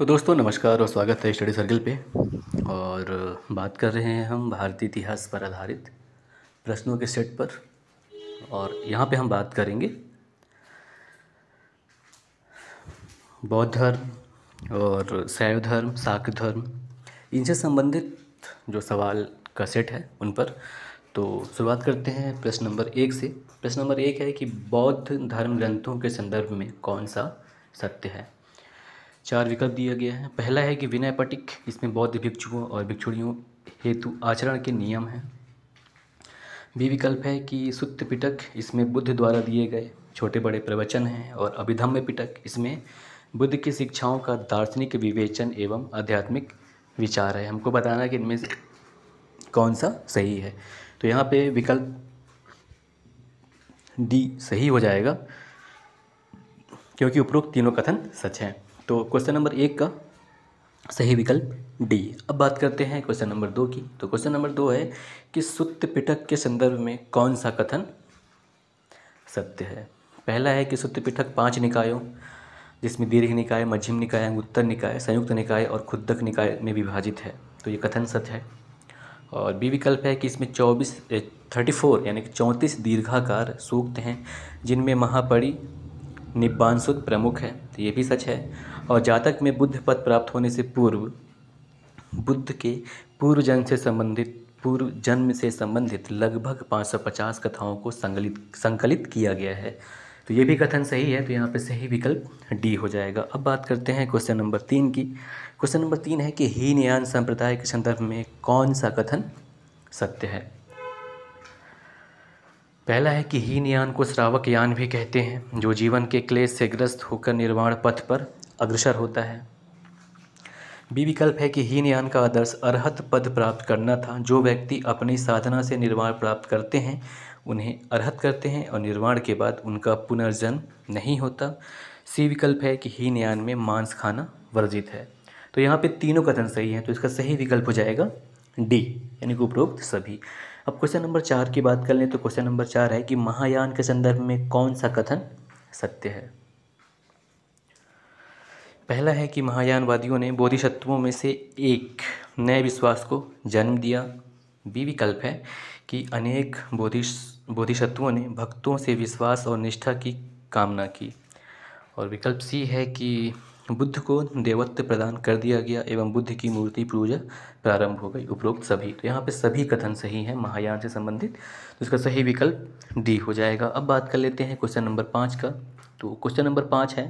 तो दोस्तों नमस्कार और स्वागत है स्टडी सर्कल पे और बात कर रहे हैं हम भारतीय इतिहास पर आधारित प्रश्नों के सेट पर और यहाँ पे हम बात करेंगे बौद्ध धर्म और शैव धर्म शाक्त धर्म इनसे संबंधित जो सवाल का सेट है उन पर तो शुरुआत करते हैं प्रश्न नंबर एक से प्रश्न नंबर एक है कि बौद्ध धर्म ग्रंथों के संदर्भ में कौन सा सत्य है चार विकल्प दिया गया है पहला है कि विनय पटिक इसमें बौद्ध भिक्षुओं और भिक्षुणियों हेतु आचरण के नियम हैं बी विकल्प है कि सुत्त पिटक इसमें बुद्ध द्वारा दिए गए छोटे बड़े प्रवचन हैं और अभिधम्य पिटक इसमें बुद्ध की शिक्षाओं का दार्शनिक विवेचन एवं आध्यात्मिक विचार है हमको बताना कि इनमें कौन सा सही है तो यहाँ पे विकल्प डी सही हो जाएगा क्योंकि उपरोक्त तीनों कथन सच हैं तो क्वेश्चन नंबर एक का सही विकल्प डी अब बात करते हैं क्वेश्चन नंबर दो की तो क्वेश्चन नंबर दो है कि सुत्त पिटक के संदर्भ में कौन सा कथन सत्य है पहला है कि सुत्त पिटक पाँच निकायों जिसमें दीर्घ निकाय मध्यम निकाय अंगुत्तर निकाय संयुक्त निकाय और खुदक निकाय में विभाजित है तो ये कथन सत्य है और बी विकल्प है कि इसमें चौबीस थर्टी फोर यानी कि चौंतीस दीर्घाकार सूक्त हैं जिनमें महापड़ी निब्बान प्रमुख है तो ये भी सच है और जातक में बुद्ध पद प्राप्त होने से पूर्व बुद्ध के पूर्व जन्म से संबंधित पूर्व जन्म से संबंधित लगभग 550 कथाओं को संकलित संकलित किया गया है तो ये भी कथन सही है तो यहाँ पे सही विकल्प डी हो जाएगा अब बात करते हैं क्वेश्चन नंबर तीन की क्वेश्चन नंबर तीन है कि हीनयान संप्रदाय के संदर्भ में कौन सा कथन सत्य है पहला है कि हीनयान को श्रावक यान भी कहते हैं जो जीवन के क्लेश से ग्रस्त होकर निर्वाण पथ पर अग्रसर होता है बी विकल्प है कि हीनयान का आदर्श अर्हत पद प्राप्त करना था जो व्यक्ति अपनी साधना से निर्वाण प्राप्त करते हैं उन्हें अर्हत करते हैं और निर्वाण के बाद उनका पुनर्जन्म नहीं होता सी विकल्प है कि हीनयान में मांस खाना वर्जित है तो यहाँ पे तीनों कथन सही हैं तो इसका सही विकल्प हो जाएगा डी यानी कि उपरोक्त सभी अब क्वेश्चन नंबर चार की बात कर लें तो क्वेश्चन नंबर चार है कि महायान के संदर्भ में कौन सा कथन सत्य है पहला है कि महायानवादियों ने बोधिशत्वों में से एक नए विश्वास को जन्म दिया बी विकल्प है कि अनेक बोधिश बोधिशत्वों ने भक्तों से विश्वास और निष्ठा की कामना की और विकल्प सी है कि बुद्ध को देवत्व प्रदान कर दिया गया एवं बुद्ध की मूर्ति पूजा प्रारंभ हो गई उपरोक्त सभी तो यहाँ पे सभी कथन सही हैं महायान से संबंधित तो इसका सही विकल्प डी हो जाएगा अब बात कर लेते हैं क्वेश्चन नंबर पाँच का तो क्वेश्चन नंबर पाँच है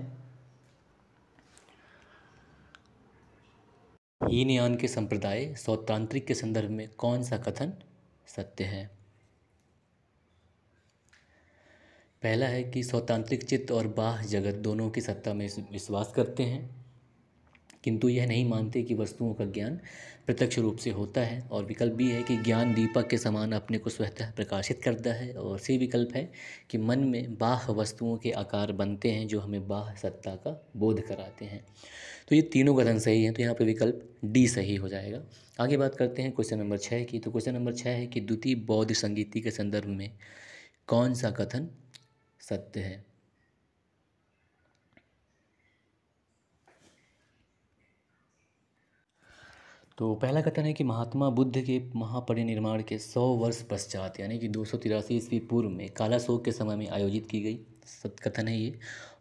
हीनयान के संप्रदाय स्वतांत्रिक के संदर्भ में कौन सा कथन सत्य है पहला है कि स्वतांत्रिक चित्त और बाह जगत दोनों की सत्ता में विश्वास करते हैं किंतु यह नहीं मानते कि वस्तुओं का ज्ञान प्रत्यक्ष रूप से होता है और विकल्प भी है कि ज्ञान दीपक के समान अपने को स्वतः प्रकाशित करता है और सी विकल्प है कि मन में बाह वस्तुओं के आकार बनते हैं जो हमें बाह सत्ता का बोध कराते हैं तो ये तीनों कथन सही हैं तो यहाँ पर विकल्प डी सही हो जाएगा आगे बात करते हैं क्वेश्चन नंबर छः की तो क्वेश्चन नंबर छः है कि द्वितीय बौद्ध संगीति के संदर्भ में कौन सा कथन सत्य है तो पहला कथन है कि महात्मा बुद्ध के महापरिनिर्माण के सौ वर्ष पश्चात यानी कि दो सौ तिरासी ईस्वी पूर्व में काला शोक के समय में आयोजित की गई कथन है ये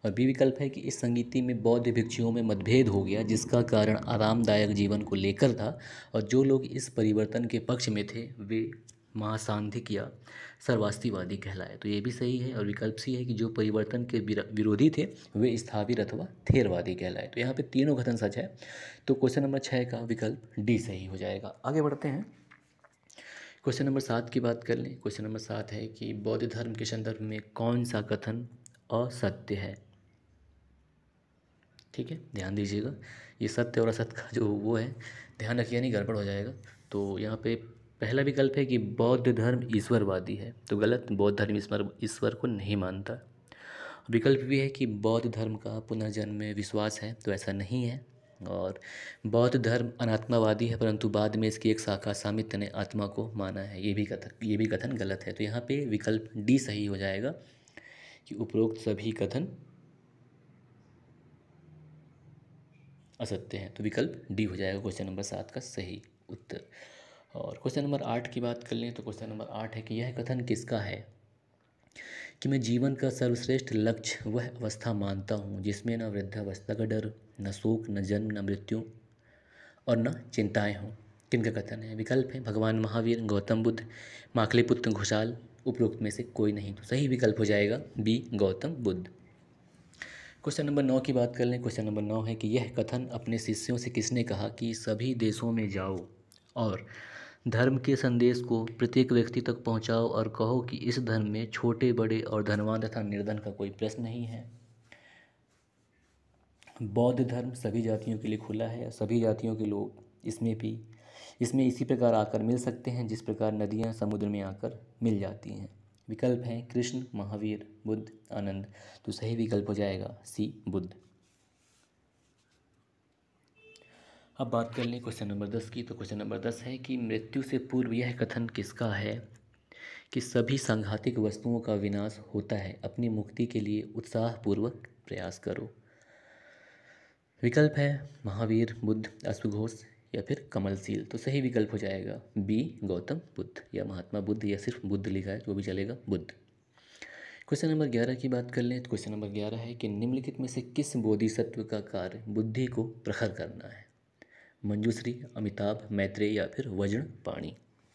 और बी विकल्प है कि इस संगीति में बौद्ध भिक्षुओं में मतभेद हो गया जिसका कारण आरामदायक जीवन को लेकर था और जो लोग इस परिवर्तन के पक्ष में थे वे महासांधिक किया सर्वास्तिवादी कहलाए तो ये भी सही है और विकल्प सी है कि जो परिवर्तन के विरोधी थे वे स्थावीर अथवा थेरवादी कहलाए तो यहाँ पे तीनों कथन सच है तो क्वेश्चन नंबर छः का विकल्प डी सही हो जाएगा आगे बढ़ते हैं क्वेश्चन नंबर सात की बात कर लें क्वेश्चन नंबर सात है कि बौद्ध धर्म के संदर्भ में कौन सा कथन असत्य है ठीक है ध्यान दीजिएगा ये सत्य और असत्य का जो वो है ध्यान रखिए नहीं गड़बड़ हो जाएगा तो यहाँ पे पहला विकल्प है कि बौद्ध धर्म ईश्वरवादी है तो गलत बौद्ध धर्म ईश्वर ईश्वर को नहीं मानता विकल्प भी है कि बौद्ध धर्म का पुनर्जन्म में विश्वास है तो ऐसा नहीं है और बौद्ध धर्म अनात्मावादी है परंतु बाद में इसकी एक शाखा सामित्य ने आत्मा को माना है ये भी कथन ये भी कथन गलत है तो यहाँ पे विकल्प डी सही हो जाएगा कि उपरोक्त सभी कथन असत्य हैं तो विकल्प डी हो जाएगा क्वेश्चन नंबर सात का सही उत्तर और क्वेश्चन नंबर आठ की बात कर लें तो क्वेश्चन नंबर आठ है कि यह कथन किसका है कि मैं जीवन का सर्वश्रेष्ठ लक्ष्य वह अवस्था मानता हूँ जिसमें न वृद्धावस्था का डर न शोक न जन्म न मृत्यु और न चिंताएं हों किन का कथन है विकल्प है भगवान महावीर गौतम बुद्ध माखलीपुत्र घोषाल उपरोक्त में से कोई नहीं तो सही विकल्प हो जाएगा B Gautam Buddha question number नौ की बात कर लें क्वेश्चन नंबर नौ है कि यह कथन अपने शिष्यों से किसने कहा कि सभी देशों में जाओ और धर्म के संदेश को प्रत्येक व्यक्ति तक पहुंचाओ और कहो कि इस धर्म में छोटे बड़े और धनवान तथा निर्धन का कोई प्रश्न नहीं है बौद्ध धर्म सभी जातियों के लिए खुला है सभी जातियों के लोग इसमें भी इसमें इसी प्रकार आकर मिल सकते हैं जिस प्रकार नदियाँ समुद्र में आकर मिल जाती हैं विकल्प हैं कृष्ण महावीर बुद्ध आनंद तो सही विकल्प हो जाएगा सी बुद्ध अब बात कर लें क्वेश्चन नंबर दस की तो क्वेश्चन नंबर दस है कि मृत्यु से पूर्व यह कथन किसका है कि सभी सांघातिक वस्तुओं का विनाश होता है अपनी मुक्ति के लिए उत्साहपूर्वक प्रयास करो विकल्प है महावीर बुद्ध अश्वघोष या फिर कमलशील तो सही विकल्प हो जाएगा बी गौतम बुद्ध या महात्मा बुद्ध या सिर्फ बुद्ध लिखा है वो भी चलेगा बुद्ध क्वेश्चन नंबर ग्यारह की बात कर लें तो क्वेश्चन नंबर ग्यारह है कि निम्नलिखित में से किस बोधिसत्व का कार्य बुद्धि को प्रखर करना है मंजूश्री अमिताभ मैत्रेय या फिर वजन पाणी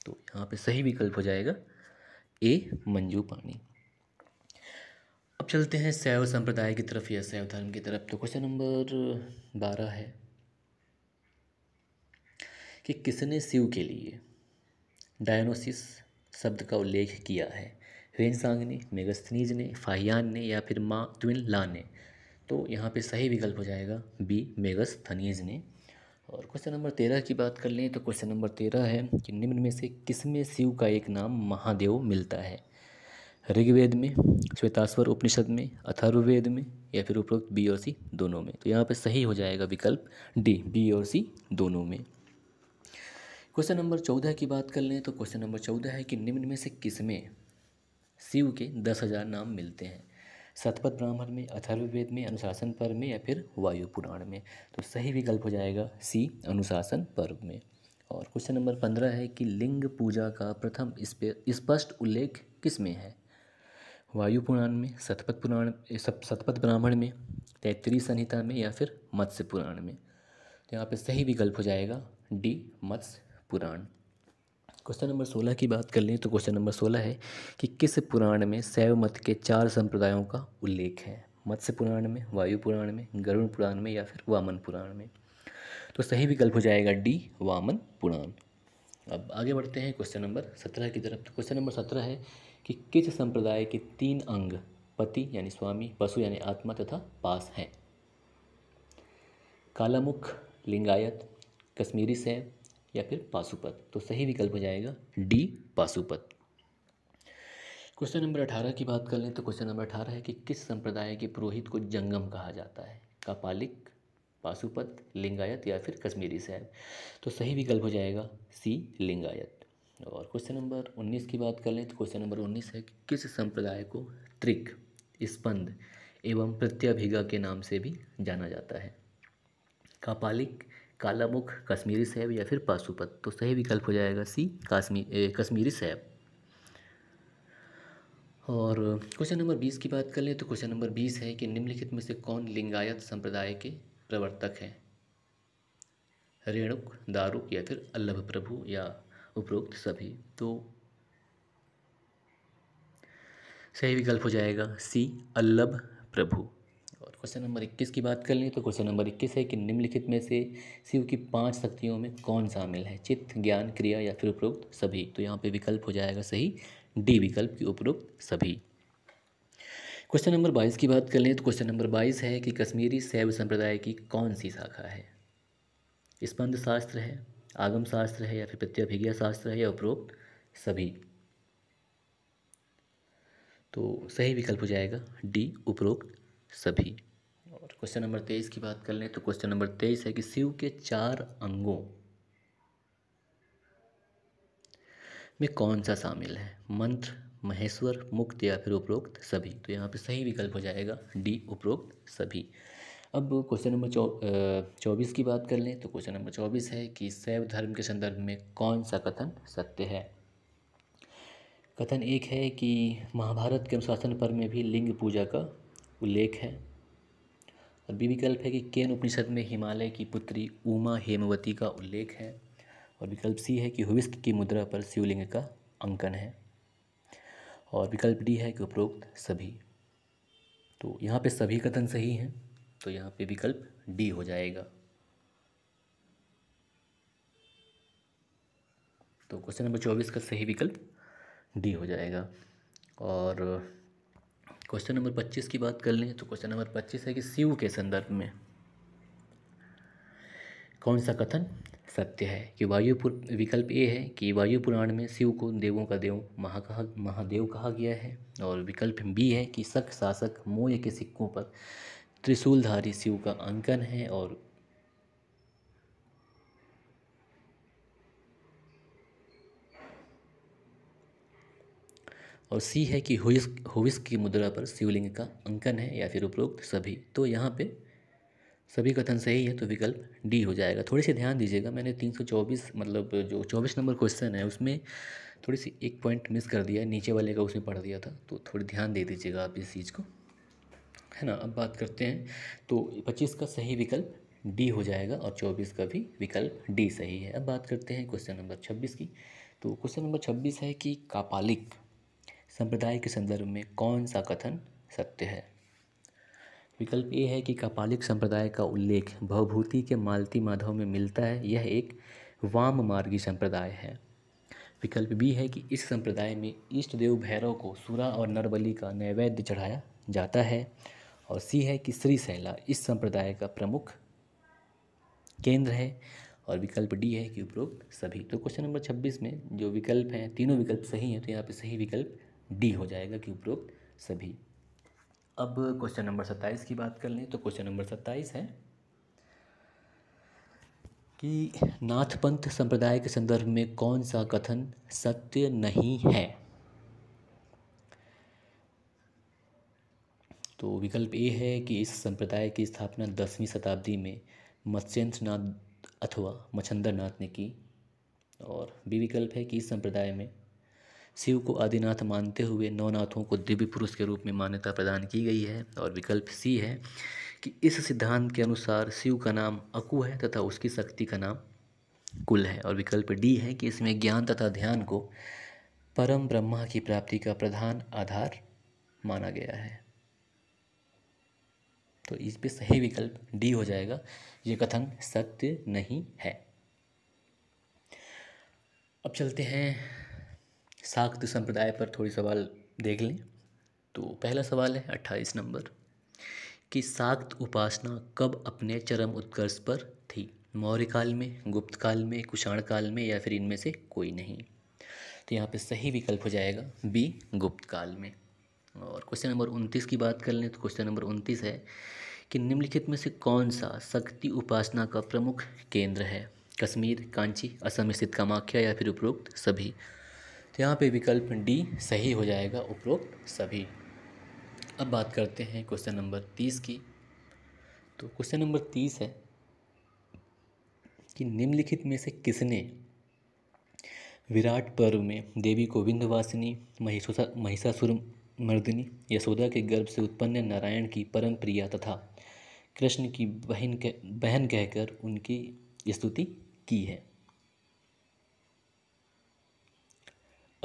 तो यहाँ पे सही विकल्प हो जाएगा ए मंजू पाणी अब चलते हैं शैव संप्रदाय की तरफ या शैव धर्म की तरफ तो क्वेश्चन नंबर बारह है कि किसने शिव के लिए डायनोसिस शब्द का उल्लेख किया है वेनसांग ने मेगस्थनीज ने फाहियान ने या फिर माँ त्विन ला ने तो यहाँ पे सही विकल्प हो जाएगा बी मेगस्थनीज ने और क्वेश्चन नंबर तेरह की बात कर लें तो क्वेश्चन नंबर तेरह है कि निम्न में से किस में शिव का एक नाम महादेव मिलता है ऋग्वेद में श्वेतास्वर उपनिषद में अथर्ववेद में या फिर उपरोक्त बी और सी दोनों में तो यहाँ पर सही हो जाएगा विकल्प डी बी और सी दोनों में क्वेश्चन नंबर चौदह की बात कर लें तो क्वेश्चन नंबर चौदह है कि निम्न में से किस में शिव के दस हज़ार नाम मिलते हैं सतपथ ब्राह्मण में अथर्ववेद में अनुशासन पर्व में या फिर वायु पुराण में तो सही विकल्प हो जाएगा सी अनुशासन पर्व में और क्वेश्चन नंबर पंद्रह है कि लिंग पूजा का प्रथम स्पष्ट उल्लेख किस में है वायु पुराण में सतपथ पुराण सतपथ ब्राह्मण में तैतरी संहिता में या फिर मत्स्य पुराण में तो यहाँ पे सही विकल्प हो जाएगा D Matsya Purana question number सोलह की बात कर लें तो क्वेश्चन नंबर सोलह है कि किस पुराण में शैव मत के चार संप्रदायों का उल्लेख है मत्स्य पुराण में वायु पुराण में गरुण पुराण में या फिर वामन पुराण में तो सही विकल्प हो जाएगा डी वामन पुराण अब आगे बढ़ते हैं क्वेश्चन नंबर सत्रह की तरफ तो क्वेश्चन नंबर सत्रह है कि किस संप्रदाय के तीन अंग पति यानी स्वामी पशु यानी आत्मा तथा पास हैं कालामुख लिंगायत कश्मीरी सैव या फिर पासुपत तो सही विकल्प हो जाएगा डी पासुपत क्वेश्चन नंबर अठारह की बात कर लें तो क्वेश्चन नंबर अठारह है कि किस संप्रदाय के पुरोहित को जंगम कहा जाता है कापालिक पासुपत लिंगायत या फिर कश्मीरी साहब तो सही विकल्प हो जाएगा सी लिंगायत और क्वेश्चन नंबर उन्नीस की बात कर लें तो क्वेश्चन नंबर उन्नीस है कि किस संप्रदाय को त्रिक स्पंद एवं प्रत्याभिगा के नाम से भी जाना जाता है कापालिक कालामुख कश्मीरी सैब या फिर पाशुपत तो सही विकल्प हो जाएगा सी काश्मीर कश्मीरी सैब और क्वेश्चन नंबर बीस की बात कर लें तो क्वेश्चन नंबर बीस है कि निम्नलिखित में से कौन लिंगायत संप्रदाय के प्रवर्तक हैं रेणुक दारुक या फिर अल्लभ प्रभु या उपरोक्त सभी तो सही विकल्प हो जाएगा सी अल्लभ प्रभु और क्वेश्चन नंबर इक्कीस की बात कर लें तो क्वेश्चन नंबर इक्कीस है कि निम्नलिखित में से शिव की पांच शक्तियों में कौन शामिल है चित्त ज्ञान क्रिया या फिर उपरोक्त सभी तो यहाँ पे विकल्प हो जाएगा सही डी विकल्प की उपरोक्त सभी क्वेश्चन नंबर बाईस की बात कर लें तो क्वेश्चन नंबर बाईस है कि कश्मीरी शैव संप्रदाय की कौन सी शाखा है स्पंद शास्त्र है आगम शास्त्र है या फिर प्रत्यभिज्ञा शास्त्र है या उपरोक्त सभी तो सही विकल्प हो जाएगा डी उपरोक्त सभी और क्वेश्चन नंबर तेईस की बात कर लें तो क्वेश्चन नंबर तेईस है कि शिव के चार अंगों में कौन सा शामिल है मंत्र महेश्वर मुक्त या फिर उपरोक्त सभी तो यहाँ पे सही विकल्प हो जाएगा डी उपरोक्त सभी अब क्वेश्चन नंबर चौबीस की बात कर लें तो क्वेश्चन नंबर चौबीस है कि शैव धर्म के संदर्भ में कौन सा कथन सत्य है कथन एक है कि महाभारत के अनुशासन पर्व में भी लिंग पूजा का उल्लेख है और बी विकल्प है कि केन उपनिषद में हिमालय की पुत्री उमा हेमवती का उल्लेख है और विकल्प सी है कि हुविस्क की मुद्रा पर शिवलिंग का अंकन है और विकल्प डी है कि उपरोक्त सभी तो यहाँ पे सभी कथन सही हैं तो यहाँ पे विकल्प डी हो जाएगा तो क्वेश्चन नंबर चौबीस का सही विकल्प डी हो जाएगा और क्वेश्चन नंबर पच्चीस की बात कर लें तो क्वेश्चन नंबर पच्चीस है कि शिव के संदर्भ में कौन सा कथन सत्य है कि वायु विकल्प ए है कि वायु पुराण में शिव को देवों का देव महा कहा महादेव कहा गया है और विकल्प बी है कि शक शासक मोय के सिक्कों पर त्रिशूलधारी शिव का अंकन है और और सी है कि हुइस हुइस की मुद्रा पर शिवलिंग का अंकन है या फिर उपरोक्त सभी तो यहाँ पे सभी कथन सही है तो विकल्प डी हो जाएगा थोड़ी सी ध्यान दीजिएगा मैंने 324 मतलब जो 24 नंबर क्वेश्चन है उसमें थोड़ी सी एक पॉइंट मिस कर दिया नीचे वाले का उसमें पढ़ दिया था तो थोड़ी ध्यान दे दीजिएगा आप इस चीज़ को है ना अब बात करते हैं तो पच्चीस का सही विकल्प डी हो जाएगा और चौबीस का भी विकल्प डी सही है अब बात करते हैं क्वेश्चन नंबर छब्बीस की तो क्वेश्चन नंबर छब्बीस है कि कापालिक संप्रदाय के संदर्भ में कौन सा कथन सत्य है विकल्प ये है कि कपालिक संप्रदाय का उल्लेख भवभूति के मालती माधव में मिलता है यह एक वाम मार्गी संप्रदाय है विकल्प बी है कि इस संप्रदाय में इष्ट देव भैरव को सुरा और नरबली का नैवेद्य चढ़ाया जाता है और सी है कि श्री शैला इस संप्रदाय का प्रमुख केंद्र है और विकल्प डी है कि उपरोक्त सभी तो क्वेश्चन नंबर छब्बीस में जो विकल्प हैं तीनों विकल्प सही हैं तो यहाँ पे सही विकल्प डी हो जाएगा कि उपरोक्त सभी अब क्वेश्चन नंबर सत्ताईस की बात कर लें तो क्वेश्चन नंबर सत्ताईस है कि नाथपंथ संप्रदाय के संदर्भ में कौन सा कथन सत्य नहीं है तो विकल्प ए है कि इस संप्रदाय की स्थापना दसवीं शताब्दी में नाथ अथवा मच्छंदर नाथ ने की और बी विकल्प है कि इस संप्रदाय में शिव को आदिनाथ मानते हुए नौनाथों को दिव्य पुरुष के रूप में मान्यता प्रदान की गई है और विकल्प सी है कि इस सिद्धांत के अनुसार शिव का नाम अकु है तथा उसकी शक्ति का नाम कुल है और विकल्प डी है कि इसमें ज्ञान तथा ध्यान को परम ब्रह्मा की प्राप्ति का प्रधान आधार माना गया है तो इस पे सही विकल्प डी हो जाएगा ये कथन सत्य नहीं है अब चलते हैं शाक्त संप्रदाय पर थोड़ी सवाल देख लें तो पहला सवाल है अट्ठाईस नंबर कि शाक्त उपासना कब अपने चरम उत्कर्ष पर थी मौर्य काल में गुप्त काल में कुषाण काल में या फिर इनमें से कोई नहीं तो यहाँ पे सही विकल्प हो जाएगा बी गुप्त काल में और क्वेश्चन नंबर उनतीस की बात कर लें तो क्वेश्चन नंबर उनतीस है कि निम्नलिखित में से कौन सा शक्ति उपासना का प्रमुख केंद्र है कश्मीर कांची असम स्थित कामाख्या या फिर उपरोक्त सभी तो यहाँ पे विकल्प डी सही हो जाएगा उपरोक्त सभी अब बात करते हैं क्वेश्चन नंबर तीस की तो क्वेश्चन नंबर तीस है कि निम्नलिखित में से किसने विराट पर्व में देवी को विंध्यवासिनी महिषासुर मर्दिनी यशोदा के गर्भ से उत्पन्न नारायण की परम प्रिया तथा कृष्ण की बहन कह बहन कहकर उनकी स्तुति की है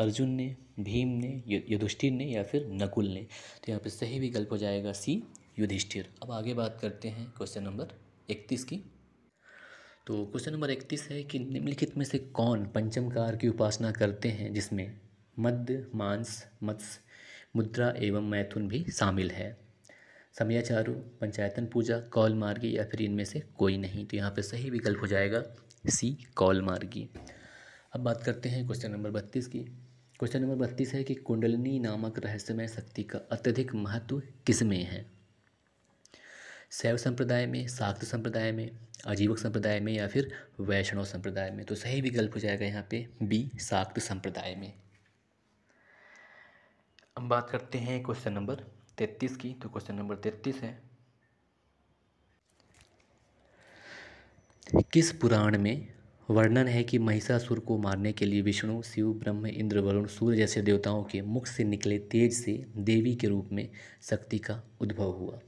अर्जुन ने भीम ने युधिष्ठिर ने या फिर नकुल ने तो यहाँ पे सही विकल्प हो जाएगा सी युधिष्ठिर अब आगे बात करते हैं क्वेश्चन नंबर इकतीस की तो क्वेश्चन नंबर इकतीस है कि निम्नलिखित में से कौन पंचमकार की उपासना करते हैं जिसमें मध्य मांस मत्स्य मुद्रा एवं मैथुन भी शामिल है समयाचारु पंचायतन पूजा कौल मार्गी या फिर इनमें से कोई नहीं तो यहाँ पे सही विकल्प हो जाएगा सी कौल मार्गी अब बात करते हैं क्वेश्चन नंबर बत्तीस की क्वेश्चन नंबर बत्तीस है कि कुंडलिनी नामक रहस्यमय शक्ति का अत्यधिक महत्व किसमें है शैव संप्रदाय में शाक्त संप्रदाय में आजीवक संप्रदाय में या फिर वैष्णव संप्रदाय में तो सही विकल्प हो जाएगा यहाँ पे बी शाक्त संप्रदाय में हम बात करते हैं क्वेश्चन नंबर तैतीस की तो क्वेश्चन नंबर तैतीस है किस पुराण में वर्णन है कि महिषासुर को मारने के लिए विष्णु शिव ब्रह्म इंद्र वरुण सूर्य जैसे देवताओं के मुख से निकले तेज से देवी के रूप में शक्ति का उद्भव हुआ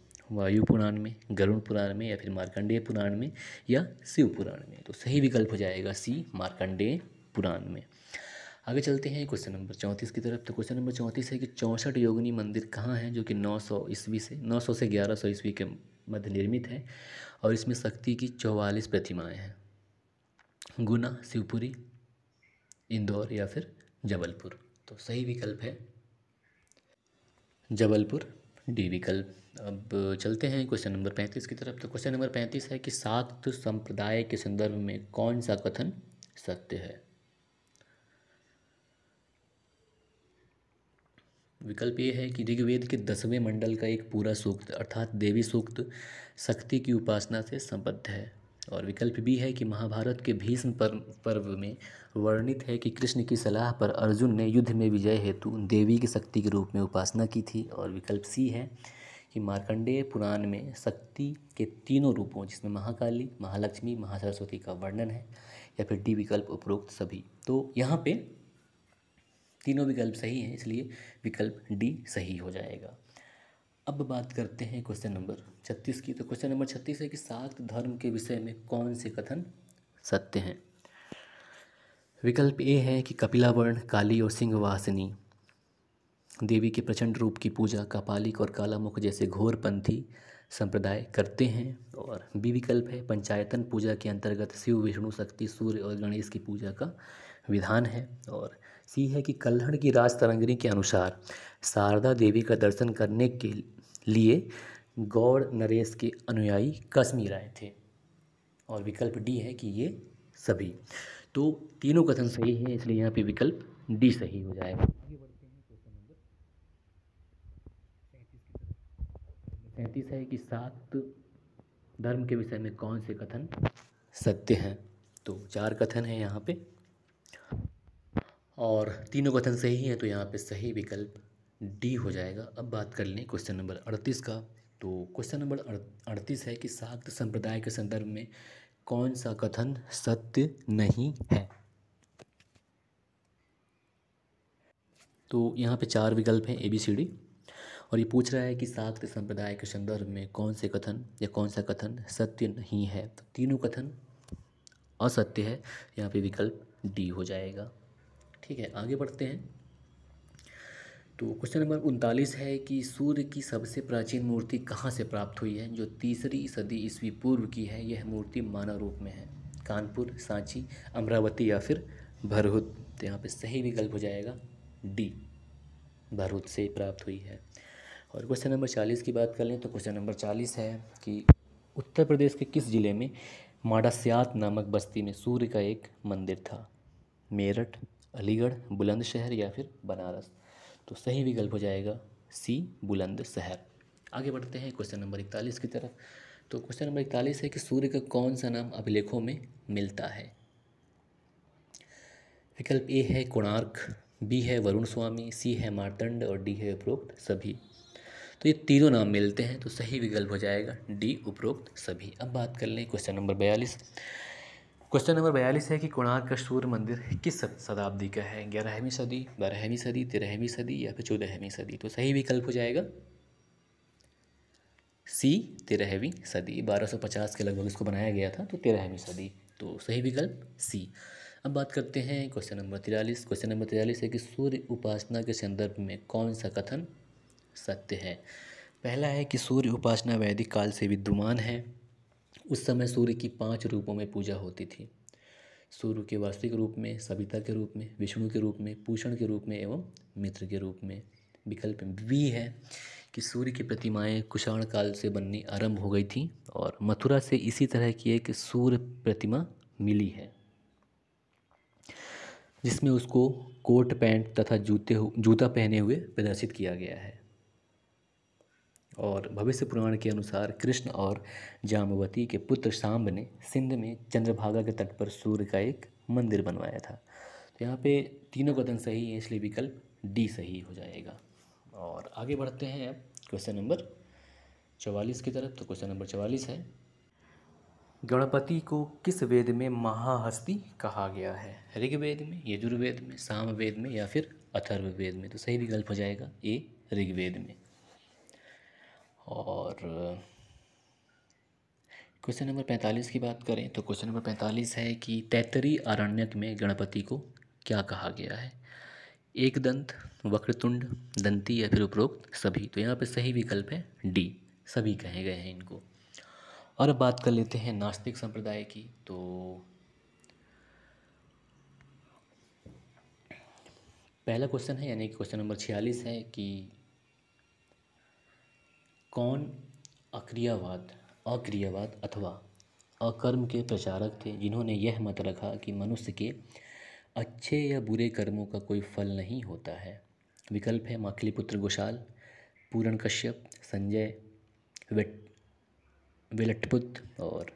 वायु पुराण में गरुण पुराण में या फिर मार्कंडेय पुराण में या शिव पुराण में तो सही विकल्प हो जाएगा सी मार्कंडेय पुराण में आगे चलते हैं क्वेश्चन नंबर चौंतीस की तरफ तो क्वेश्चन नंबर चौंतीस है कि चौंसठ योगिनी मंदिर कहाँ है जो कि 900 ईस्वी से 900 से 1100 ईस्वी के मध्य निर्मित है और इसमें शक्ति की चौवालीस प्रतिमाएँ हैं गुना शिवपुरी इंदौर या फिर जबलपुर तो सही विकल्प है जबलपुर डी विकल्प अब चलते हैं क्वेश्चन नंबर पैंतीस की तरफ तो क्वेश्चन नंबर पैंतीस है कि सात संप्रदाय के संदर्भ में कौन सा कथन सत्य है विकल्प ये है कि ऋग्वेद के दसवें मंडल का एक पूरा सूक्त अर्थात देवी सूक्त शक्ति की उपासना से संबद्ध है और विकल्प भी है कि महाभारत के भीष्म पर्व में वर्णित है कि कृष्ण की सलाह पर अर्जुन ने युद्ध में विजय हेतु देवी की शक्ति के रूप में उपासना की थी और विकल्प सी है कि मार्कंडेय पुराण में शक्ति के तीनों रूपों जिसमें महाकाली महालक्ष्मी महासरस्वती का वर्णन है या फिर डी विकल्प उपरोक्त सभी तो यहाँ पे तीनों विकल्प सही हैं इसलिए विकल्प डी सही हो जाएगा अब बात करते हैं क्वेश्चन नंबर छत्तीस की तो क्वेश्चन नंबर छत्तीस है कि सात धर्म के विषय में कौन से कथन सत्य हैं विकल्प ए है कि कपिला वर्ण काली और सिंह वासिनी देवी के प्रचंड रूप की पूजा कापालिक और कालामुख जैसे घोरपंथी संप्रदाय करते हैं और बी विकल्प है पंचायतन पूजा के अंतर्गत शिव विष्णु शक्ति सूर्य और गणेश की पूजा का विधान है और सी है कि कल्हण की राज तरंगरी के अनुसार शारदा देवी का दर्शन करने के लिए गौड़ नरेश के अनुयायी कश्मीर आए थे और विकल्प डी है कि ये सभी तो तीनों कथन सही है इसलिए यहाँ पे विकल्प डी सही हो जाएगा सैंतीस है कि सात धर्म के विषय में कौन से कथन सत्य हैं तो चार कथन हैं यहाँ पे और तीनों कथन सही हैं तो यहाँ पे सही विकल्प डी हो जाएगा अब बात कर लें क्वेश्चन नंबर अड़तीस का तो क्वेश्चन नंबर अड़तीस है कि शाक्त संप्रदाय के संदर्भ में कौन सा कथन सत्य नहीं है तो यहाँ पे चार विकल्प हैं ए बी सी डी और ये पूछ रहा है कि शाक्त संप्रदाय के संदर्भ में कौन से कथन या कौन सा कथन सत्य नहीं है तो तीनों कथन असत्य है यहाँ पे विकल्प डी हो जाएगा ठीक है आगे बढ़ते हैं तो क्वेश्चन नंबर उनतालीस है कि सूर्य की सबसे प्राचीन मूर्ति कहाँ से प्राप्त हुई है जो तीसरी सदी ईस्वी पूर्व की है यह मूर्ति मानव रूप में है कानपुर सांची अमरावती या फिर भरहुत तो यहाँ पे सही विकल्प हो जाएगा डी भरहुत से प्राप्त हुई है और क्वेश्चन नंबर चालीस की बात कर लें तो क्वेश्चन नंबर चालीस है कि उत्तर प्रदेश के किस ज़िले में माडास्यात नामक बस्ती में सूर्य का एक मंदिर था मेरठ अलीगढ़ बुलंदशहर या फिर बनारस तो सही विकल्प हो जाएगा सी बुलंदशहर आगे बढ़ते हैं क्वेश्चन नंबर इकतालीस की तरफ तो क्वेश्चन नंबर इकतालीस है कि सूर्य का कौन सा नाम अभिलेखों में मिलता है विकल्प ए है कोणार्क बी है वरुण स्वामी सी है मारतंड और डी है उपरोक्त सभी तो ये तीनों नाम मिलते हैं तो सही विकल्प हो जाएगा डी उपरोक्त सभी अब बात कर लें क्वेश्चन नंबर बयालीस क्वेश्चन नंबर बयालीस है कि कोणार्क का सूर्य मंदिर किस शताब्दी का है ग्यारहवीं सदी बारहवीं सदी तेरहवीं सदी या फिर चौदहवीं सदी तो सही विकल्प हो जाएगा सी तेरहवीं सदी 1250 के लगभग इसको बनाया गया था तो तेरहवीं सदी तो सही विकल्प सी अब बात करते हैं क्वेश्चन नंबर तिरालीस क्वेश्चन नंबर तिरालीस है कि सूर्य उपासना के संदर्भ में कौन सा कथन सत्य है पहला है कि सूर्य उपासना वैदिक काल से विद्यमान है उस समय सूर्य की पांच रूपों में पूजा होती थी सूर्य के वास्तविक रूप में सविता के रूप में विष्णु के रूप में पूषण के रूप में एवं मित्र के रूप में विकल्प वी है कि सूर्य की प्रतिमाएं कुषाण काल से बननी आरंभ हो गई थी और मथुरा से इसी तरह की एक सूर्य प्रतिमा मिली है जिसमें उसको कोट पैंट तथा जूते जूता पहने हुए प्रदर्शित किया गया है और भविष्य पुराण के अनुसार कृष्ण और जामवती के पुत्र सांब ने सिंध में चंद्रभागा के तट पर सूर्य का एक मंदिर बनवाया था तो यहाँ पे तीनों कथन सही है इसलिए विकल्प डी सही हो जाएगा और आगे बढ़ते हैं अब क्वेश्चन नंबर चवालीस की तरफ तो क्वेश्चन नंबर चवालीस है गणपति को किस वेद में महाहस्ती कहा गया है ऋग्वेद में यजुर्वेद में सामवेद में या फिर अथर्ववेद में तो सही विकल्प हो जाएगा ए ऋग्वेद में और क्वेश्चन नंबर पैंतालीस की बात करें तो क्वेश्चन नंबर पैंतालीस है कि तैतरी आरण्यक में गणपति को क्या कहा गया है एक दंत वक्रतुंड दंती या फिर उपरोक्त सभी तो यहाँ पे सही विकल्प है डी सभी कहे गए हैं इनको और अब बात कर लेते हैं नास्तिक संप्रदाय की तो पहला क्वेश्चन है यानी कि क्वेश्चन नंबर छियालीस है कि कौन अक्रियावाद अक्रियावाद अथवा अकर्म के प्रचारक थे जिन्होंने यह मत रखा कि मनुष्य के अच्छे या बुरे कर्मों का कोई फल नहीं होता है विकल्प है माखिलीपुत्र गोशाल पूरण कश्यप संजय वेट विलटपुत और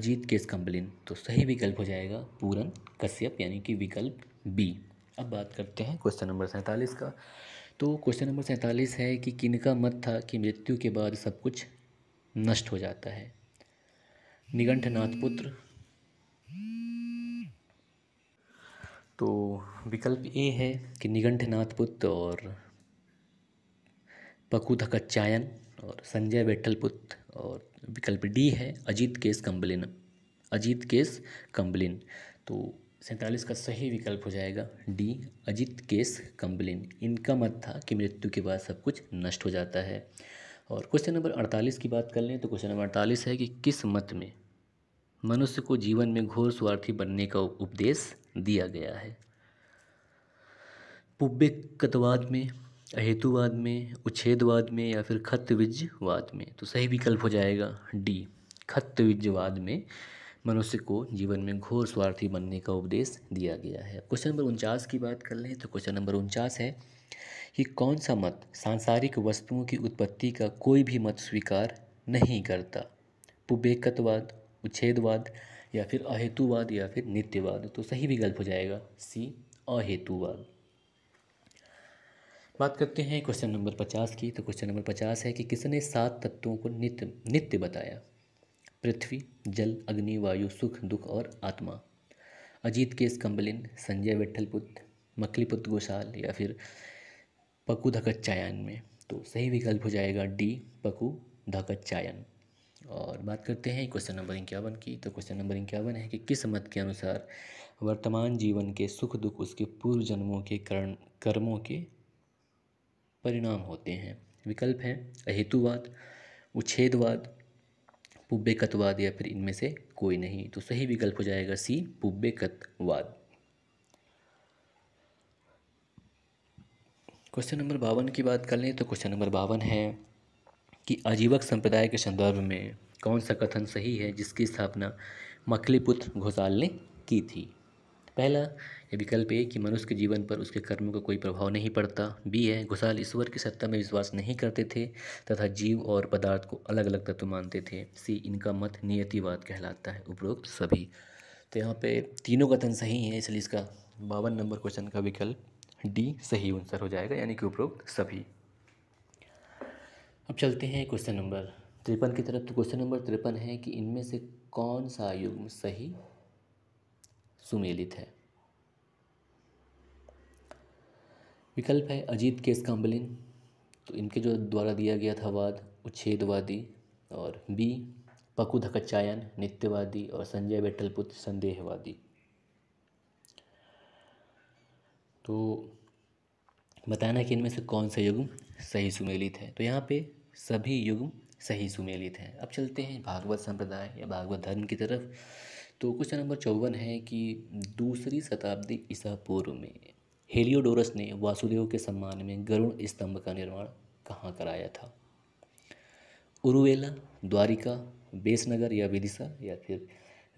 अजीत केस कंबलिन तो सही विकल्प हो जाएगा पूरन कश्यप यानी कि विकल्प बी अब बात करते हैं क्वेश्चन नंबर सैंतालीस का तो क्वेश्चन नंबर सैंतालीस है कि किनका मत था कि मृत्यु के बाद सब कुछ नष्ट हो जाता है निगंठनाथ पुत्र तो विकल्प ए है कि निगंठनाथ पुत्र और पकुधकच्चायन और संजय पुत्र और विकल्प डी है अजीत केस कम्बलिन अजीत केस कम्बलिन तो सैंतालीस का सही विकल्प हो जाएगा डी अजित केस कंप्लेन इनका मत था कि मृत्यु के बाद सब कुछ नष्ट हो जाता है और क्वेश्चन नंबर अड़तालीस की बात कर लें तो क्वेश्चन नंबर अड़तालीस है कि किस मत में मनुष्य को जीवन में घोर स्वार्थी बनने का उपदेश दिया गया है पुब्बिकतवाद में अहेतुवाद में उच्छेदवाद में या फिर खत्तविज्यवाद में तो सही विकल्प हो जाएगा डी खत्तविज्यवाद में मनुष्य को जीवन में घोर स्वार्थी बनने का उपदेश दिया गया है क्वेश्चन नंबर उनचास की बात कर लें तो क्वेश्चन नंबर उनचास है कि कौन सा मत सांसारिक वस्तुओं की उत्पत्ति का कोई भी मत स्वीकार नहीं करता पुबेकतवाद उच्छेदवाद या फिर अहेतुवाद या फिर नित्यवाद तो सही विकल्प हो जाएगा सी अहेतुवाद बात करते हैं क्वेश्चन नंबर पचास की तो क्वेश्चन नंबर पचास है कि किसने सात तत्वों को नित्य नित्य बताया पृथ्वी जल अग्नि वायु सुख दुख और आत्मा अजीत केस कम्बलिन संजय विट्ठलपुत मकलीपुत गोशाल या फिर पकु चायन में तो सही विकल्प हो जाएगा डी पकु चायन और बात करते हैं क्वेश्चन नंबर इक्यावन की तो क्वेश्चन नंबर इक्यावन है कि किस मत के अनुसार वर्तमान जीवन के सुख दुख उसके पूर्व जन्मों के कर्म कर्मों के परिणाम होते हैं विकल्प हैं अहेतुवाद उच्छेदवाद पुब्बेकत्वाद या फिर इनमें से कोई नहीं तो सही विकल्प हो जाएगा सी कतवाद क्वेश्चन नंबर बावन की बात कर लें तो क्वेश्चन नंबर बावन है कि आजीवक संप्रदाय के संदर्भ में कौन सा कथन सही है जिसकी स्थापना मखलीपुत्र घोषाल ने की थी पहला विकल्प ए कि मनुष्य के जीवन पर उसके कर्मों का कोई प्रभाव नहीं पड़ता बी है घुसाल ईश्वर की सत्ता में विश्वास नहीं करते थे तथा जीव और पदार्थ को अलग अलग तत्व मानते थे सी इनका मत नियतिवाद कहलाता है उपरोक्त सभी तो यहाँ पे तीनों कथन सही है इसलिए इसका बावन नंबर क्वेश्चन का विकल्प डी सही आंसर हो जाएगा यानी कि उपरोक्त सभी अब चलते हैं क्वेश्चन नंबर तिरपन की तरफ तो क्वेश्चन नंबर तिरपन है कि इनमें से कौन सा युग्म सही सुमेलित है विकल्प है अजीत केस काम्बलिन तो इनके जो द्वारा दिया गया था वाद उच्छेदवादी और बी पकु धकच्चायन नित्यवादी और संजय बेटलपुत्र संदेहवादी तो बताना कि इनमें से कौन सा युग्म सही सुमेलित है तो यहाँ पे सभी युग्म सही सुमेलित हैं अब चलते हैं भागवत संप्रदाय या भागवत धर्म की तरफ तो क्वेश्चन नंबर चौवन है कि दूसरी शताब्दी ईसा पूर्व में हेलियोडोरस ने वासुदेव के सम्मान में गरुण स्तंभ का निर्माण कहाँ कराया था उरुवेला द्वारिका बेसनगर या विदिशा या फिर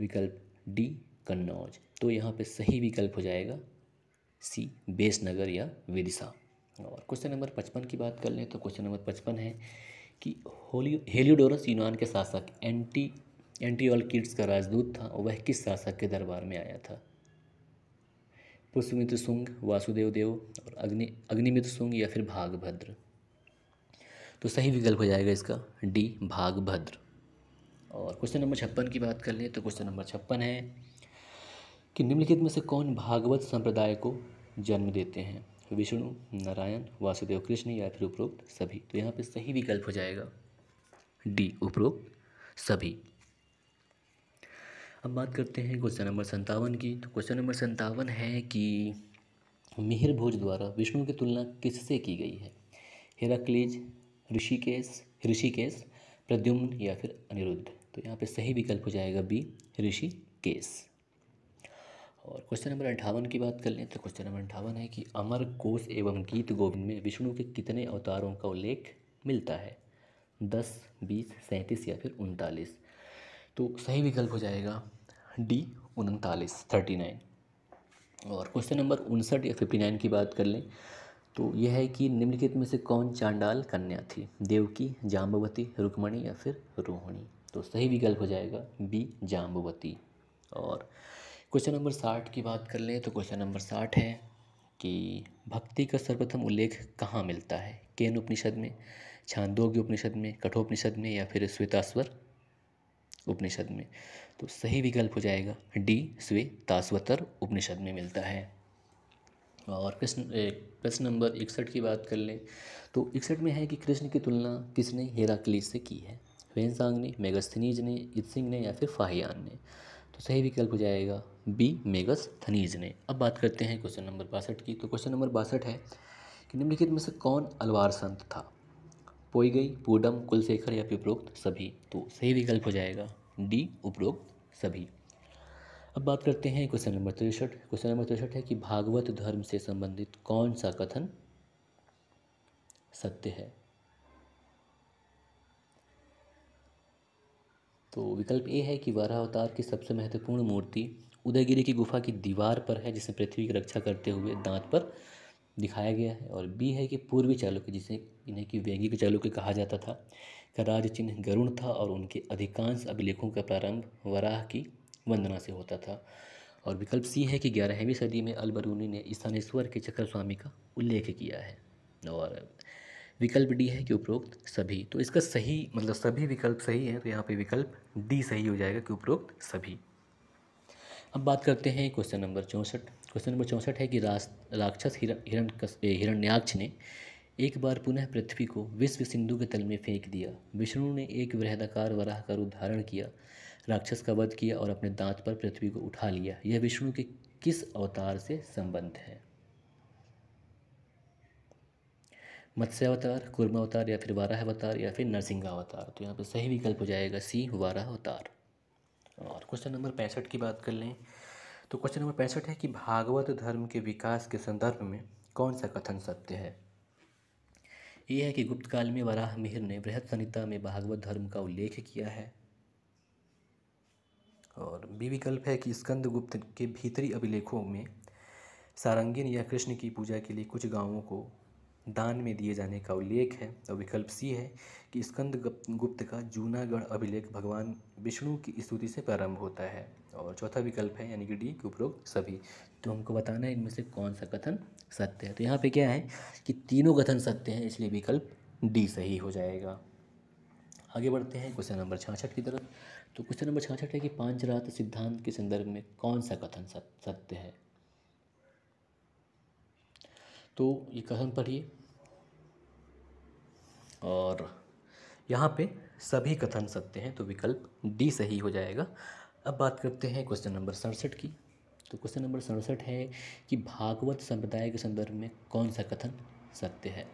विकल्प डी कन्नौज तो यहाँ पे सही विकल्प हो जाएगा सी बेसनगर या विदिशा और क्वेश्चन नंबर पचपन की बात कर लें तो क्वेश्चन नंबर पचपन है कि होली हेलियोडोरस यूनान के शासक एंटी एंटीओल किड्स का राजदूत था और वह किस शासक के दरबार में आया था पुष्पमित्र सुंग वासुदेव देव और अग्नि अग्निमित्र सुंग या फिर भागभद्र तो सही विकल्प हो जाएगा इसका डी भागभद्र और क्वेश्चन नंबर छप्पन की बात कर लें तो क्वेश्चन नंबर छप्पन है कि निम्नलिखित में से कौन भागवत संप्रदाय को जन्म देते हैं विष्णु नारायण वासुदेव कृष्ण या फिर उपरोक्त सभी तो यहाँ पे सही विकल्प हो जाएगा डी उपरोक्त सभी अब बात करते हैं क्वेश्चन नंबर संतावन की तो क्वेश्चन नंबर संतावन है कि मिहिर भोज द्वारा विष्णु की तुलना किससे की गई है हिराक्लीज ऋषिकेश ऋषिकेश प्रद्युम्न या फिर अनिरुद्ध तो यहाँ पे सही विकल्प हो जाएगा बी ऋषिकेश और क्वेश्चन नंबर अंठावन की बात कर लें तो क्वेश्चन नंबर अंठावन है कि अमर कोश एवं गीत गोविंद में विष्णु के कितने अवतारों का उल्लेख मिलता है दस बीस सैंतीस या फिर उनतालीस तो सही विकल्प हो जाएगा डी उनतालीस थर्टी नाइन और क्वेश्चन नंबर उनसठ या फिफ्टी नाइन की बात कर लें तो यह है कि निम्नलिखित में से कौन चांडाल कन्या थी देवकी जाम्बवती रुक्मणी या फिर रोहिणी तो सही विकल्प हो जाएगा बी जाम्बवती और क्वेश्चन नंबर साठ की बात कर लें तो क्वेश्चन नंबर साठ है कि भक्ति का सर्वप्रथम उल्लेख कहाँ मिलता है केन उपनिषद में छांदोग्य उपनिषद में कठोपनिषद में या फिर श्वेतास्वर उपनिषद में तो सही विकल्प हो जाएगा डी स्वे तास्वतर उपनिषद में मिलता है और कृष्ण प्रश्न नंबर इकसठ की बात कर लें तो इकसठ में है कि कृष्ण की तुलना किसने हेराक्लीस से की है वेंसांग ने मेगस्थनीज ने इत्सिंग ने या फिर फाहियान ने तो सही विकल्प हो जाएगा बी मेगस थनीज ने अब बात करते हैं क्वेश्चन नंबर बासठ की तो क्वेश्चन नंबर बासठ है कि निम्नलिखित में से कौन अलवार संत था पोई गई पूडम कुलशेखर या फिर उपरोक्त सभी तो सही विकल्प हो जाएगा डी उपरोक्त सभी अब बात करते हैं क्वेश्चन नंबर तिरसठ क्वेश्चन नंबर तिरसठ है कि भागवत धर्म से संबंधित कौन सा कथन सत्य है तो विकल्प ए है कि वारा अवतार की सबसे महत्वपूर्ण मूर्ति उदयगिरी की गुफा की दीवार पर है जिसमें पृथ्वी की रक्षा करते हुए दांत पर दिखाया गया है और बी है कि पूर्वी चालुक्य जिसे इन्हें कि व्यंगी के चालुक्य कहा जाता था का राज चिन्ह गरुण था और उनके अधिकांश अभिलेखों का प्रारंभ वराह की वंदना से होता था और विकल्प सी है कि ग्यारहवीं सदी में अलबरूनी ने ईसानेश्वर के चक्र स्वामी का उल्लेख किया है और विकल्प डी है कि उपरोक्त सभी तो इसका सही मतलब सभी विकल्प सही है तो यहाँ पे विकल्प डी सही हो जाएगा कि उपरोक्त सभी अब बात करते हैं क्वेश्चन नंबर चौंसठ क्वेश्चन नंबर चौंसठ है कि रास राक्षस हिरण हिरण हिरण्याक्ष ने एक बार पुनः पृथ्वी को विश्व सिंधु के तल में फेंक दिया विष्णु ने एक वृहदाकार वराह का रूप धारण किया राक्षस का वध किया और अपने दांत पर पृथ्वी को उठा लिया यह विष्णु के किस अवतार से संबंध है मत्स्यावतार अवतार या फिर वाराह अवतार या फिर नरसिंह अवतार तो यहाँ पर सही विकल्प हो जाएगा सी वाराह अवतार और क्वेश्चन नंबर पैंसठ की बात कर लें तो क्वेश्चन नंबर पैंसठ है कि भागवत धर्म के विकास के संदर्भ में कौन सा कथन सत्य है ये है कि गुप्त काल में वराह मिहिर ने बृहद संहिता में भागवत धर्म का उल्लेख किया है और बी विकल्प है कि स्कंद गुप्त के भीतरी अभिलेखों में सारंगीन या कृष्ण की पूजा के लिए कुछ गांवों को दान में दिए जाने का उल्लेख है और तो विकल्प सी है कि स्कंद गुप्त का जूनागढ़ अभिलेख भगवान विष्णु की स्तुति से प्रारंभ होता है और चौथा विकल्प है यानी कि डी के उपरोक्त सभी तो हमको बताना है इनमें से कौन सा कथन सत्य है तो यहाँ पे क्या है कि तीनों कथन सत्य हैं इसलिए विकल्प डी सही हो जाएगा आगे बढ़ते हैं क्वेश्चन नंबर छाछठ की तरफ तो क्वेश्चन नंबर छाछठ है कि पांच रात सिद्धांत के संदर्भ में कौन सा कथन सत्य है तो ये कथन पढ़िए और यहाँ पे सभी कथन सत्य हैं तो विकल्प डी सही हो जाएगा अब बात करते हैं क्वेश्चन नंबर सड़सठ की तो क्वेश्चन नंबर सड़सठ है कि भागवत संप्रदाय के संदर्भ में कौन सा कथन सत्य है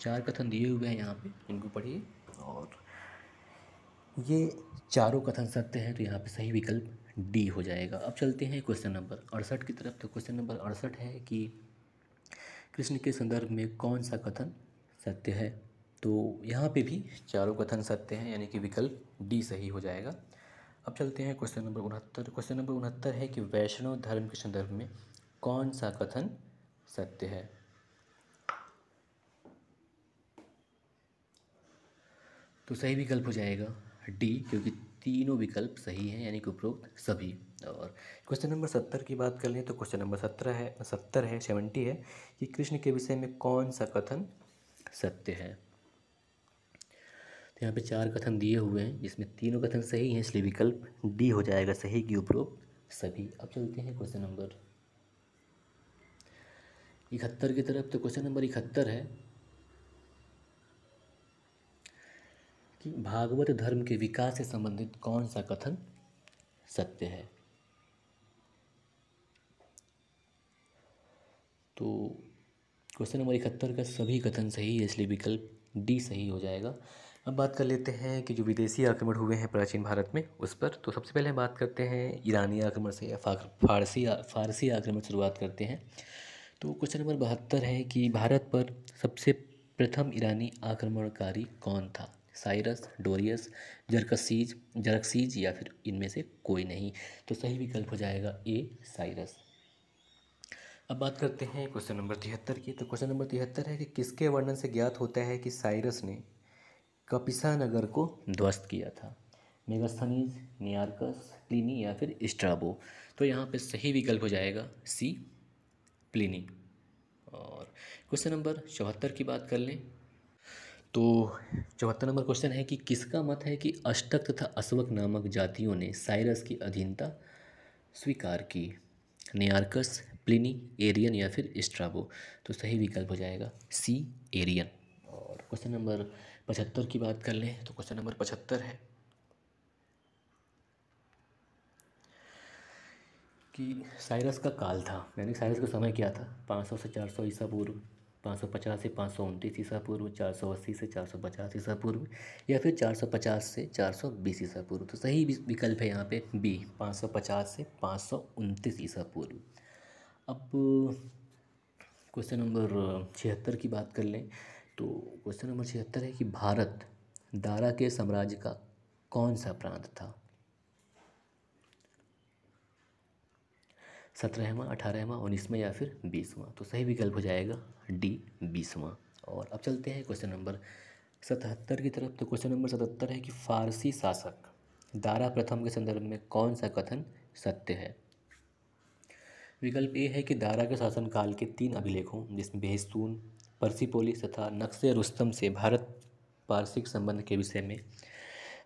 चार कथन दिए हुए हैं यहाँ पे इनको पढ़िए और ये चारों कथन सत्य हैं तो यहाँ पे सही विकल्प डी हो जाएगा अब चलते हैं क्वेश्चन नंबर अड़सठ की तरफ तो क्वेश्चन नंबर अड़सठ है कि कृष्ण के संदर्भ में कौन सा कथन सत्य है तो यहाँ पे भी चारों कथन सत्य हैं यानी कि विकल्प डी सही हो जाएगा अब चलते हैं क्वेश्चन नंबर उनहत्तर क्वेश्चन नंबर उनहत्तर है कि वैष्णव धर्म के संदर्भ में कौन सा कथन सत्य है तो सही विकल्प हो जाएगा डी क्योंकि तीनों विकल्प सही हैं यानी कि उपरोक्त सभी और क्वेश्चन नंबर सत्तर की बात कर लें तो क्वेश्चन नंबर सत्रह है सत्तर है सेवेंटी है कि कृष्ण के विषय में कौन सा कथन सत्य है तो यहाँ पे चार कथन दिए हुए हैं जिसमें तीनों कथन सही हैं इसलिए विकल्प डी हो जाएगा सही की उपरोक्त सभी अब चलते हैं क्वेश्चन नंबर इकहत्तर की तरफ तो क्वेश्चन नंबर इकहत्तर है कि भागवत धर्म के विकास से संबंधित कौन सा कथन सत्य है तो क्वेश्चन नंबर इकहत्तर का सभी कथन सही है इसलिए विकल्प डी सही हो जाएगा अब बात कर लेते हैं कि जो विदेशी आक्रमण हुए हैं प्राचीन भारत में उस पर तो सबसे पहले बात करते हैं ईरानी आक्रमण से या फारसी फारसी आक्रमण शुरुआत करते हैं तो क्वेश्चन नंबर बहत्तर है कि भारत पर सबसे प्रथम ईरानी आक्रमणकारी कौन था साइरस डोरियस जरकसीज जरकसीज या फिर इनमें से कोई नहीं तो सही विकल्प हो जाएगा ए साइरस अब बात करते हैं क्वेश्चन नंबर तिहत्तर की तो क्वेश्चन नंबर तिहत्तर है कि किसके वर्णन से ज्ञात होता है कि साइरस ने कपिसा नगर को ध्वस्त किया था मेगास्थनीज नियारकस प्लिनी या फिर स्ट्राबो तो यहाँ पे सही विकल्प हो जाएगा सी प्लिनी और क्वेश्चन नंबर चौहत्तर की बात कर लें तो चौहत्तर नंबर क्वेश्चन है कि किसका मत है कि अष्टक तथा अश्वक नामक जातियों ने साइरस की अधीनता स्वीकार की नियारकस प्लिनी एरियन या फिर स्ट्राबो तो सही विकल्प हो जाएगा सी एरियन क्वेश्चन नंबर पचहत्तर की बात कर लें तो क्वेश्चन नंबर पचहत्तर है कि साइरस का काल था यानी साइरस का समय क्या था 500 से 400 ईसा पूर्व 550 से पाँच सौ उनतीस ईसा पूर्व 480 से 450 ईसा पूर्व या फिर 450 से 420 ईसा पूर्व तो सही विकल्प है यहाँ पे बी 550 से पाँच सौ उनतीस ईसा पूर्व अब क्वेश्चन नंबर छिहत्तर की बात कर लें तो क्वेश्चन नंबर छिहत्तर है कि भारत दारा के साम्राज्य का कौन सा प्रांत था सत्रहवा अठारहवा उन्नीसवा या फिर बीसवा तो सही विकल्प हो जाएगा डी बीसवा और अब चलते हैं क्वेश्चन नंबर सतहत्तर की तरफ तो क्वेश्चन नंबर सतहत्तर है कि फारसी शासक दारा प्रथम के संदर्भ में कौन सा कथन सत्य है विकल्प ए है कि दारा के शासनकाल के तीन अभिलेखों जिसमें बेहसून पर्सिपोलिस तथा नक्श रुस्तम से भारत पारसिक संबंध के विषय में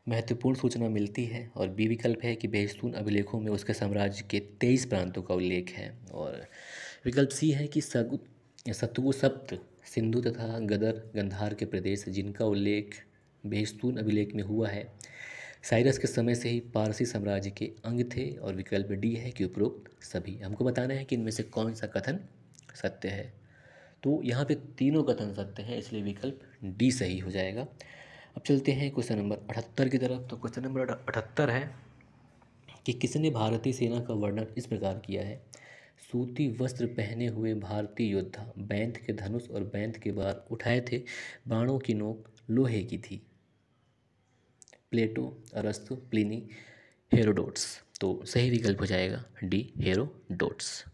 महत्वपूर्ण सूचना मिलती है और बी विकल्प है कि बेहस्तून अभिलेखों में उसके साम्राज्य के तेईस प्रांतों का उल्लेख है और विकल्प सी है कि सतु सप्त सिंधु तथा गदर गंधार के प्रदेश जिनका उल्लेख बेहस्तून अभिलेख में हुआ है साइरस के समय से ही पारसी साम्राज्य के अंग थे और विकल्प डी है कि उपरोक्त सभी हमको बताना है कि इनमें से कौन सा कथन सत्य है तो यहाँ पे तीनों कथन सत्य हैं इसलिए विकल्प डी सही हो जाएगा अब चलते हैं क्वेश्चन नंबर अठहत्तर की तरफ तो क्वेश्चन नंबर अठहत्तर है कि किसने भारतीय सेना का वर्णन इस प्रकार किया है सूती वस्त्र पहने हुए भारतीय योद्धा बैंत के धनुष और बैंत के बार उठाए थे बाणों की नोक लोहे की थी प्लेटो अरस्तु प्लिनी हेरोडोट्स तो सही विकल्प हो जाएगा डी हेरोडोट्स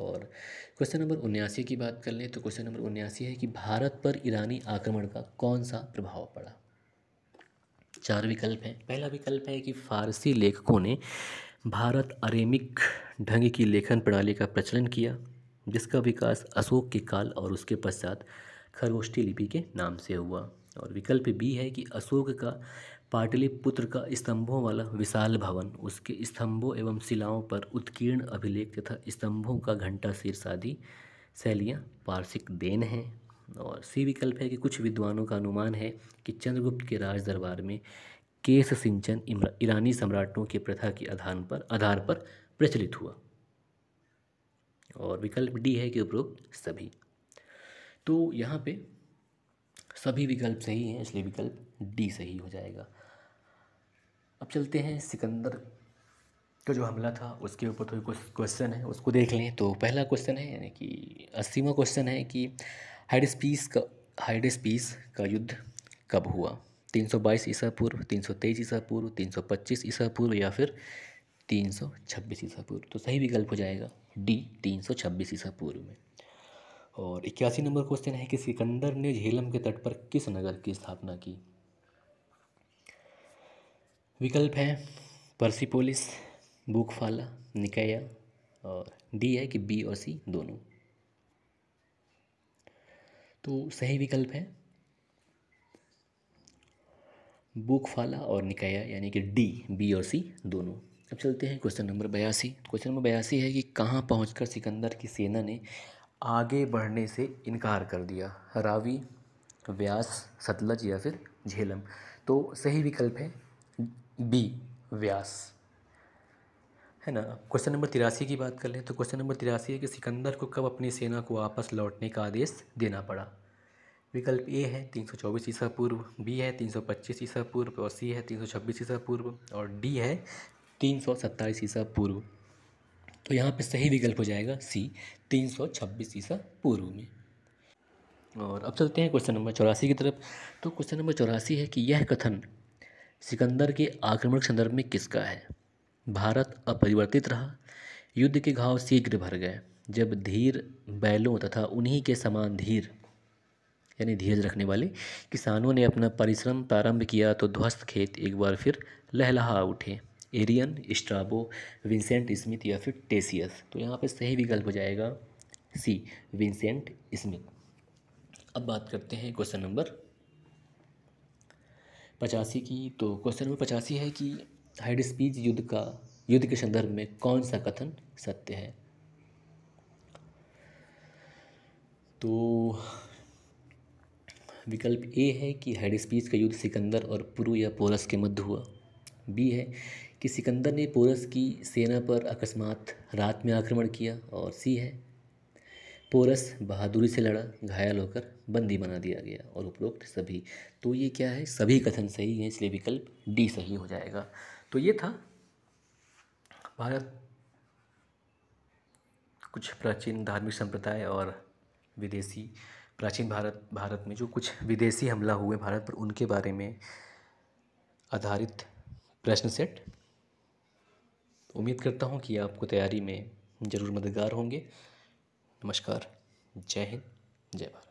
और क्वेश्चन नंबर उन्यासी की बात कर लें तो क्वेश्चन नंबर उन्यासी है कि भारत पर ईरानी आक्रमण का कौन सा प्रभाव पड़ा चार विकल्प हैं पहला विकल्प है कि फारसी लेखकों ने भारत अरेमिक ढंग की लेखन प्रणाली का प्रचलन किया जिसका विकास अशोक के काल और उसके पश्चात खरगोष्ठी लिपि के नाम से हुआ और विकल्प बी है कि अशोक का पाटलिपुत्र का स्तंभों वाला विशाल भवन उसके स्तंभों एवं शिलाओं पर उत्कीर्ण अभिलेख तथा स्तंभों का घंटा शीर्ष आदि शैलियाँ पार्शिक देन हैं और सी विकल्प है कि कुछ विद्वानों का अनुमान है कि चंद्रगुप्त के राज दरबार में केस सिंचन ईरानी सम्राटों की प्रथा के आधार पर आधार पर प्रचलित हुआ और विकल्प डी है कि उपरोक्त सभी तो यहाँ पे सभी विकल्प सही हैं इसलिए विकल्प डी सही हो जाएगा अब चलते हैं सिकंदर का जो हमला था उसके ऊपर थोड़ी तो कुछ क्वेश्चन है उसको देख लें तो पहला क्वेश्चन है यानी कि अस्सीवा क्वेश्चन है कि हाइडस्पीस का हाइडस्पीस का युद्ध कब हुआ 322 ईसा पूर्व 323 ईसा पूर्व 325 ईसा पूर्व या फिर 326 ईसा पूर्व तो सही विकल्प हो जाएगा डी 326 ईसा पूर्व में और इक्यासी नंबर क्वेश्चन है कि सिकंदर ने झेलम के तट पर किस नगर की स्थापना की विकल्प है पर्सिपोलिस बुकफाला निकाया और डी है कि बी और सी दोनों तो सही विकल्प है बुकफाला और निकाया यानी कि डी बी और सी दोनों अब चलते हैं क्वेश्चन नंबर बयासी क्वेश्चन नंबर बयासी है कि कहाँ पहुंचकर सिकंदर की सेना ने आगे बढ़ने से इनकार कर दिया रावी व्यास सतलज या फिर झेलम तो सही विकल्प है बी व्यास है ना क्वेश्चन नंबर तिरासी की बात कर लें तो क्वेश्चन नंबर तिरासी है कि सिकंदर को कब अपनी सेना को वापस लौटने का आदेश देना पड़ा विकल्प ए है 324 ईसा पूर्व बी है 325 ईसा पूर्व और सी है 326 ईसा पूर्व और डी है 327 ईसा पूर्व तो यहाँ पे सही विकल्प हो जाएगा सी तीन सौ छब्बीस ईसा पूर्व में और अब चलते हैं क्वेश्चन नंबर चौरासी की तरफ तो क्वेश्चन नंबर चौरासी है कि यह कथन सिकंदर के आक्रमण संदर्भ में किसका है भारत अपरिवर्तित रहा युद्ध के घाव शीघ्र भर गए जब धीर बैलों तथा उन्हीं के समान धीर यानी धीरज रखने वाले किसानों ने अपना परिश्रम प्रारंभ किया तो ध्वस्त खेत एक बार फिर लहलहा उठे एरियन स्ट्राबो विंसेंट स्मिथ या फिर टेसियस तो यहाँ पे सही विकल्प हो जाएगा सी विंसेंट स्मिथ अब बात करते हैं क्वेश्चन नंबर पचासी की तो क्वेश्चन नंबर पचासी है कि हाइडस्पीज युद्ध का युद्ध के संदर्भ में कौन सा कथन सत्य है तो विकल्प ए है कि स्पीच का युद्ध सिकंदर और पुरु या पोरस के मध्य हुआ बी है कि सिकंदर ने पोरस की सेना पर अकस्मात रात में आक्रमण किया और सी है पोरस बहादुरी से लड़ा घायल होकर बंदी बना दिया गया और उपरोक्त सभी तो ये क्या है सभी कथन सही है इसलिए विकल्प डी सही हो जाएगा तो ये था भारत कुछ प्राचीन धार्मिक संप्रदाय और विदेशी प्राचीन भारत भारत में जो कुछ विदेशी हमला हुए भारत पर उनके बारे में आधारित प्रश्न सेट उम्मीद करता हूँ कि आपको तैयारी में ज़रूर मददगार होंगे नमस्कार जय हिंद जय भारत